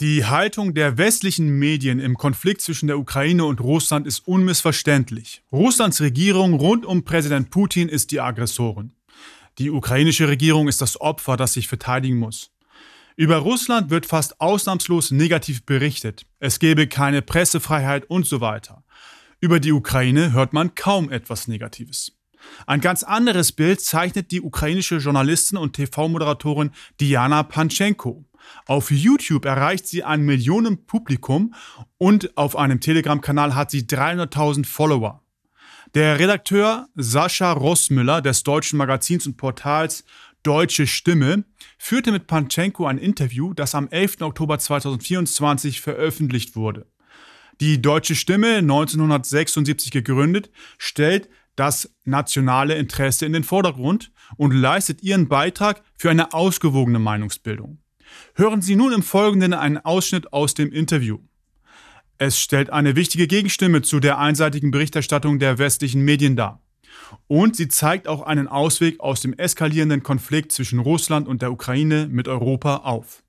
Die Haltung der westlichen Medien im Konflikt zwischen der Ukraine und Russland ist unmissverständlich. Russlands Regierung rund um Präsident Putin ist die Aggressorin. Die ukrainische Regierung ist das Opfer, das sich verteidigen muss. Über Russland wird fast ausnahmslos negativ berichtet. Es gebe keine Pressefreiheit und so weiter. Über die Ukraine hört man kaum etwas Negatives. Ein ganz anderes Bild zeichnet die ukrainische Journalistin und TV-Moderatorin Diana Panchenko. Auf YouTube erreicht sie ein Millionen Publikum und auf einem Telegram-Kanal hat sie 300.000 Follower. Der Redakteur Sascha Rossmüller des deutschen Magazins und Portals Deutsche Stimme führte mit Panchenko ein Interview, das am 11. Oktober 2024 veröffentlicht wurde. Die Deutsche Stimme, 1976 gegründet, stellt das nationale Interesse in den Vordergrund und leistet ihren Beitrag für eine ausgewogene Meinungsbildung. Hören Sie nun im Folgenden einen Ausschnitt aus dem Interview. Es stellt eine wichtige Gegenstimme zu der einseitigen Berichterstattung der westlichen Medien dar. Und sie zeigt auch einen Ausweg aus dem eskalierenden Konflikt zwischen Russland und der Ukraine mit Europa auf.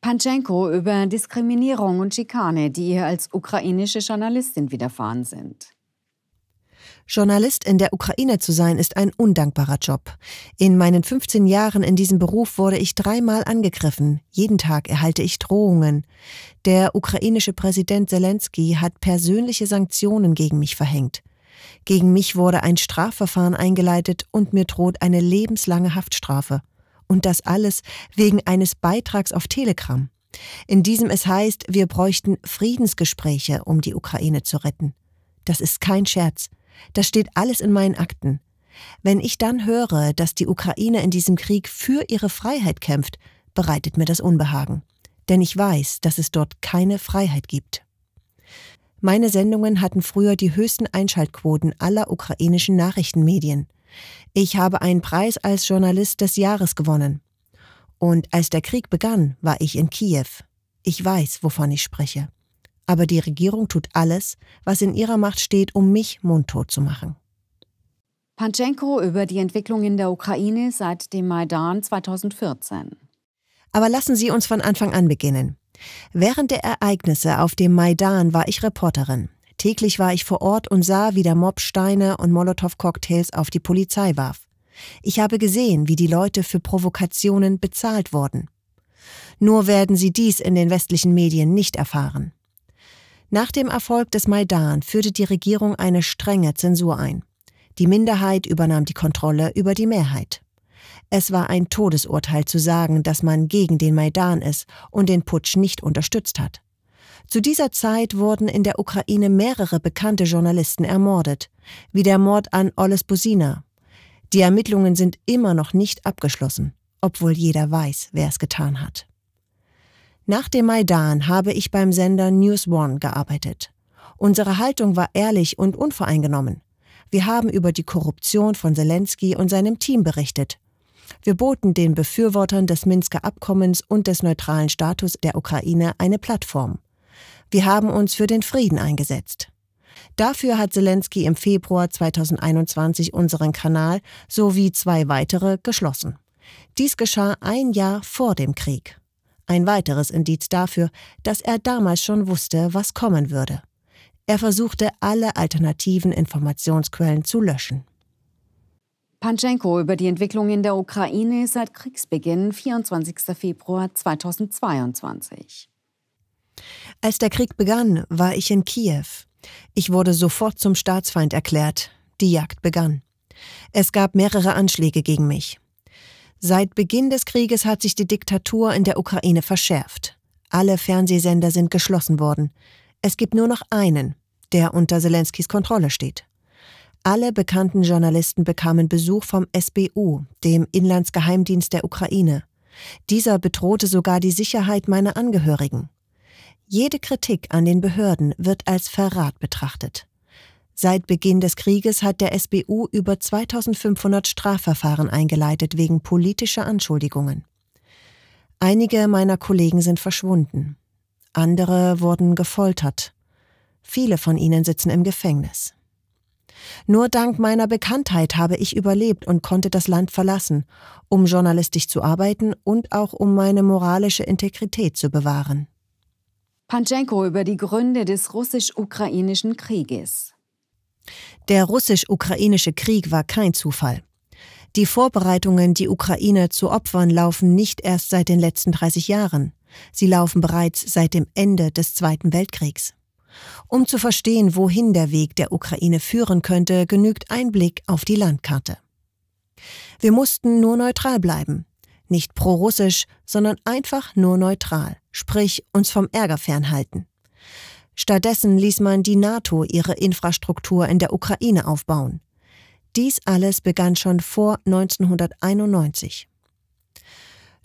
Panchenko über Diskriminierung und Schikane, die ihr als ukrainische Journalistin widerfahren sind. Journalist in der Ukraine zu sein, ist ein undankbarer Job. In meinen 15 Jahren in diesem Beruf wurde ich dreimal angegriffen. Jeden Tag erhalte ich Drohungen. Der ukrainische Präsident Zelensky hat persönliche Sanktionen gegen mich verhängt. Gegen mich wurde ein Strafverfahren eingeleitet und mir droht eine lebenslange Haftstrafe. Und das alles wegen eines Beitrags auf Telegram. In diesem es heißt, wir bräuchten Friedensgespräche, um die Ukraine zu retten. Das ist kein Scherz. Das steht alles in meinen Akten. Wenn ich dann höre, dass die Ukraine in diesem Krieg für ihre Freiheit kämpft, bereitet mir das Unbehagen. Denn ich weiß, dass es dort keine Freiheit gibt. Meine Sendungen hatten früher die höchsten Einschaltquoten aller ukrainischen Nachrichtenmedien. Ich habe einen Preis als Journalist des Jahres gewonnen. Und als der Krieg begann, war ich in Kiew. Ich weiß, wovon ich spreche aber die Regierung tut alles, was in ihrer Macht steht, um mich mundtot zu machen. Panchenko über die Entwicklung in der Ukraine seit dem Maidan 2014. Aber lassen Sie uns von Anfang an beginnen. Während der Ereignisse auf dem Maidan war ich Reporterin. Täglich war ich vor Ort und sah, wie der Mob Steine und Molotow-Cocktails auf die Polizei warf. Ich habe gesehen, wie die Leute für Provokationen bezahlt wurden. Nur werden Sie dies in den westlichen Medien nicht erfahren. Nach dem Erfolg des Maidan führte die Regierung eine strenge Zensur ein. Die Minderheit übernahm die Kontrolle über die Mehrheit. Es war ein Todesurteil zu sagen, dass man gegen den Maidan ist und den Putsch nicht unterstützt hat. Zu dieser Zeit wurden in der Ukraine mehrere bekannte Journalisten ermordet, wie der Mord an Oles Busina. Die Ermittlungen sind immer noch nicht abgeschlossen, obwohl jeder weiß, wer es getan hat. Nach dem Maidan habe ich beim Sender News One gearbeitet. Unsere Haltung war ehrlich und unvoreingenommen. Wir haben über die Korruption von Zelensky und seinem Team berichtet. Wir boten den Befürwortern des Minsker Abkommens und des neutralen Status der Ukraine eine Plattform. Wir haben uns für den Frieden eingesetzt. Dafür hat Zelensky im Februar 2021 unseren Kanal sowie zwei weitere geschlossen. Dies geschah ein Jahr vor dem Krieg. Ein weiteres Indiz dafür, dass er damals schon wusste, was kommen würde. Er versuchte, alle alternativen Informationsquellen zu löschen. Panchenko über die Entwicklung in der Ukraine seit Kriegsbeginn, 24. Februar 2022. Als der Krieg begann, war ich in Kiew. Ich wurde sofort zum Staatsfeind erklärt. Die Jagd begann. Es gab mehrere Anschläge gegen mich. Seit Beginn des Krieges hat sich die Diktatur in der Ukraine verschärft. Alle Fernsehsender sind geschlossen worden. Es gibt nur noch einen, der unter Zelenskis Kontrolle steht. Alle bekannten Journalisten bekamen Besuch vom SBU, dem Inlandsgeheimdienst der Ukraine. Dieser bedrohte sogar die Sicherheit meiner Angehörigen. Jede Kritik an den Behörden wird als Verrat betrachtet. Seit Beginn des Krieges hat der SBU über 2500 Strafverfahren eingeleitet wegen politischer Anschuldigungen. Einige meiner Kollegen sind verschwunden. Andere wurden gefoltert. Viele von ihnen sitzen im Gefängnis. Nur dank meiner Bekanntheit habe ich überlebt und konnte das Land verlassen, um journalistisch zu arbeiten und auch um meine moralische Integrität zu bewahren. Panchenko über die Gründe des russisch-ukrainischen Krieges. Der russisch-ukrainische Krieg war kein Zufall. Die Vorbereitungen, die Ukraine zu opfern, laufen nicht erst seit den letzten 30 Jahren. Sie laufen bereits seit dem Ende des Zweiten Weltkriegs. Um zu verstehen, wohin der Weg der Ukraine führen könnte, genügt ein Blick auf die Landkarte. Wir mussten nur neutral bleiben. Nicht pro-russisch, sondern einfach nur neutral, sprich uns vom Ärger fernhalten. Stattdessen ließ man die NATO ihre Infrastruktur in der Ukraine aufbauen. Dies alles begann schon vor 1991.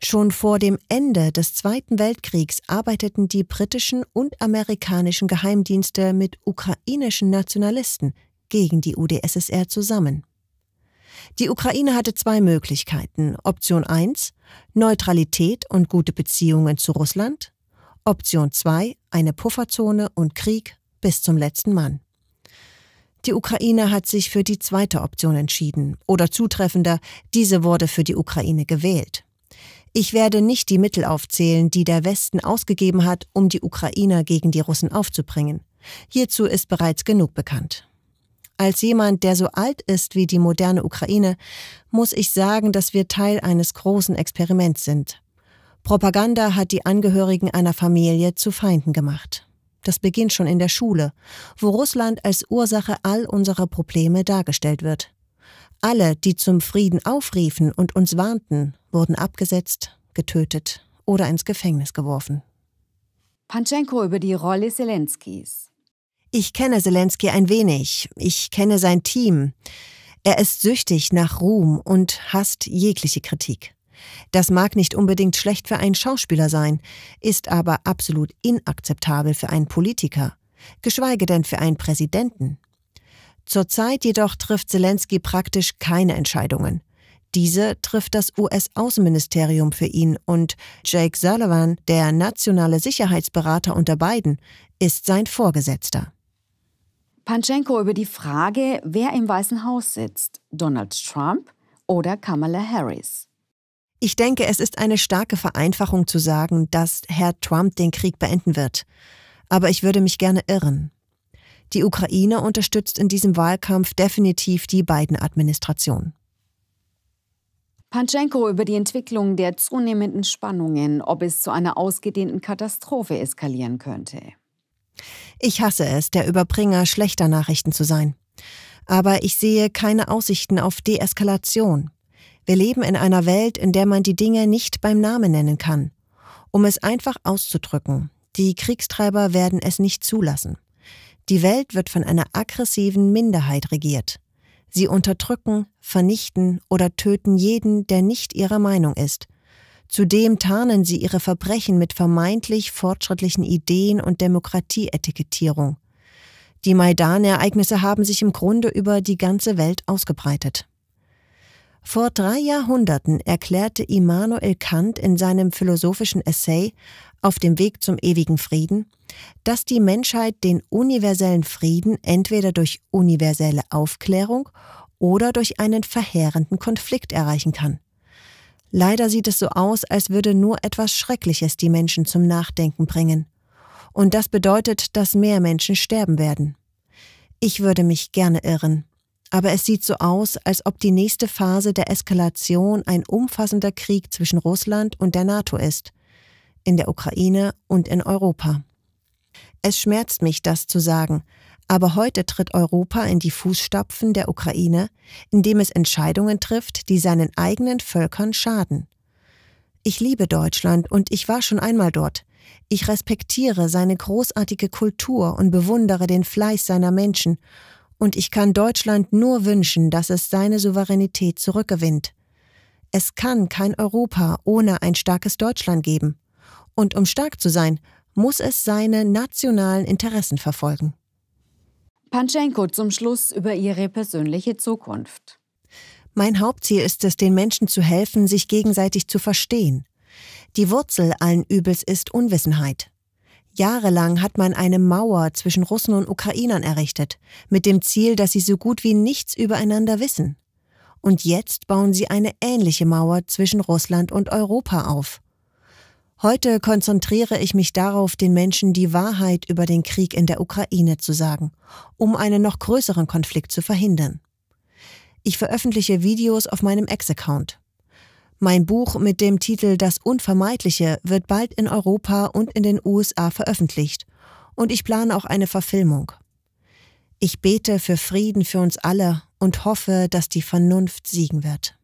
Schon vor dem Ende des Zweiten Weltkriegs arbeiteten die britischen und amerikanischen Geheimdienste mit ukrainischen Nationalisten gegen die UdSSR zusammen. Die Ukraine hatte zwei Möglichkeiten. Option 1, Neutralität und gute Beziehungen zu Russland. Option 2 eine Pufferzone und Krieg bis zum letzten Mann. Die Ukraine hat sich für die zweite Option entschieden, oder zutreffender, diese wurde für die Ukraine gewählt. Ich werde nicht die Mittel aufzählen, die der Westen ausgegeben hat, um die Ukrainer gegen die Russen aufzubringen. Hierzu ist bereits genug bekannt. Als jemand, der so alt ist wie die moderne Ukraine, muss ich sagen, dass wir Teil eines großen Experiments sind. Propaganda hat die Angehörigen einer Familie zu Feinden gemacht. Das beginnt schon in der Schule, wo Russland als Ursache all unserer Probleme dargestellt wird. Alle, die zum Frieden aufriefen und uns warnten, wurden abgesetzt, getötet oder ins Gefängnis geworfen. Panchenko über die Rolle Zelenskis. Ich kenne Zelensky ein wenig. Ich kenne sein Team. Er ist süchtig nach Ruhm und hasst jegliche Kritik. Das mag nicht unbedingt schlecht für einen Schauspieler sein, ist aber absolut inakzeptabel für einen Politiker, geschweige denn für einen Präsidenten. Zurzeit jedoch trifft Zelensky praktisch keine Entscheidungen. Diese trifft das US-Außenministerium für ihn und Jake Sullivan, der nationale Sicherheitsberater unter beiden, ist sein Vorgesetzter. Panchenko über die Frage, wer im Weißen Haus sitzt, Donald Trump oder Kamala Harris. Ich denke, es ist eine starke Vereinfachung zu sagen, dass Herr Trump den Krieg beenden wird. Aber ich würde mich gerne irren. Die Ukraine unterstützt in diesem Wahlkampf definitiv die beiden Administration. Panchenko über die Entwicklung der zunehmenden Spannungen, ob es zu einer ausgedehnten Katastrophe eskalieren könnte. Ich hasse es, der Überbringer schlechter Nachrichten zu sein. Aber ich sehe keine Aussichten auf Deeskalation. Wir leben in einer Welt, in der man die Dinge nicht beim Namen nennen kann. Um es einfach auszudrücken, die Kriegstreiber werden es nicht zulassen. Die Welt wird von einer aggressiven Minderheit regiert. Sie unterdrücken, vernichten oder töten jeden, der nicht ihrer Meinung ist. Zudem tarnen sie ihre Verbrechen mit vermeintlich fortschrittlichen Ideen und Demokratieetikettierung. Die Maidan-Ereignisse haben sich im Grunde über die ganze Welt ausgebreitet. Vor drei Jahrhunderten erklärte Immanuel Kant in seinem philosophischen Essay Auf dem Weg zum ewigen Frieden, dass die Menschheit den universellen Frieden entweder durch universelle Aufklärung oder durch einen verheerenden Konflikt erreichen kann. Leider sieht es so aus, als würde nur etwas Schreckliches die Menschen zum Nachdenken bringen. Und das bedeutet, dass mehr Menschen sterben werden. Ich würde mich gerne irren aber es sieht so aus, als ob die nächste Phase der Eskalation ein umfassender Krieg zwischen Russland und der NATO ist, in der Ukraine und in Europa. Es schmerzt mich, das zu sagen, aber heute tritt Europa in die Fußstapfen der Ukraine, indem es Entscheidungen trifft, die seinen eigenen Völkern schaden. Ich liebe Deutschland und ich war schon einmal dort. Ich respektiere seine großartige Kultur und bewundere den Fleiß seiner Menschen und ich kann Deutschland nur wünschen, dass es seine Souveränität zurückgewinnt. Es kann kein Europa ohne ein starkes Deutschland geben. Und um stark zu sein, muss es seine nationalen Interessen verfolgen. Panschenko zum Schluss über ihre persönliche Zukunft. Mein Hauptziel ist es, den Menschen zu helfen, sich gegenseitig zu verstehen. Die Wurzel allen Übels ist Unwissenheit. Jahrelang hat man eine Mauer zwischen Russen und Ukrainern errichtet, mit dem Ziel, dass sie so gut wie nichts übereinander wissen. Und jetzt bauen sie eine ähnliche Mauer zwischen Russland und Europa auf. Heute konzentriere ich mich darauf, den Menschen die Wahrheit über den Krieg in der Ukraine zu sagen, um einen noch größeren Konflikt zu verhindern. Ich veröffentliche Videos auf meinem Ex-Account. Mein Buch mit dem Titel Das Unvermeidliche wird bald in Europa und in den USA veröffentlicht. Und ich plane auch eine Verfilmung. Ich bete für Frieden für uns alle und hoffe, dass die Vernunft siegen wird.